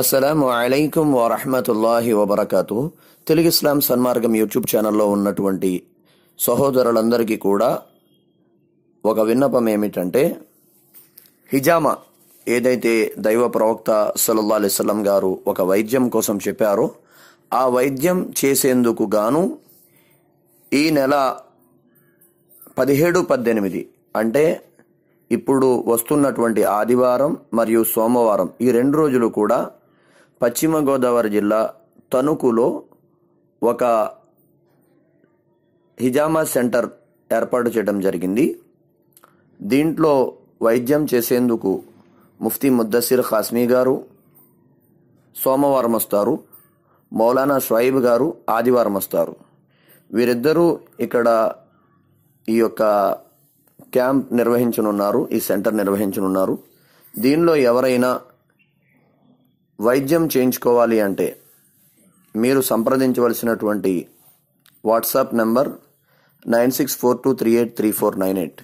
అస్సలం అలైకుం వరహమతుల్లాహి వబర్కాతు తెలుగు ఇస్లాం సన్మార్గం యూట్యూబ్ ఛానల్లో ఉన్నటువంటి సహోదరులందరికీ కూడా ఒక విన్నపం ఏమిటంటే హిజామా ఏదైతే దైవ ప్రవక్త సలల్లా అలిస్లం గారు ఒక వైద్యం కోసం చెప్పారో ఆ వైద్యం చేసేందుకు గాను ఈ నెల పదిహేడు పద్దెనిమిది అంటే ఇప్పుడు వస్తున్నటువంటి ఆదివారం మరియు సోమవారం ఈ రెండు రోజులు కూడా పశ్చిమ గోదావరి జిల్లా తణుకులో ఒక హిజామా సెంటర్ ఏర్పాటు చేయడం జరిగింది దీంట్లో వైద్యం చేసేందుకు ముఫ్తీ ముద్దసిర్ ఖాస్మీ గారు సోమవారం వస్తారు మౌలానా షాయిబ్ గారు ఆదివారం వస్తారు వీరిద్దరూ ఇక్కడ ఈ యొక్క క్యాంప్ నిర్వహించనున్నారు ఈ సెంటర్ నిర్వహించనున్నారు దీనిలో ఎవరైనా వైద్యం చేయించుకోవాలి అంటే మీరు సంప్రదించవలసినటువంటి WhatsApp number nine six four two three eight three four nine eight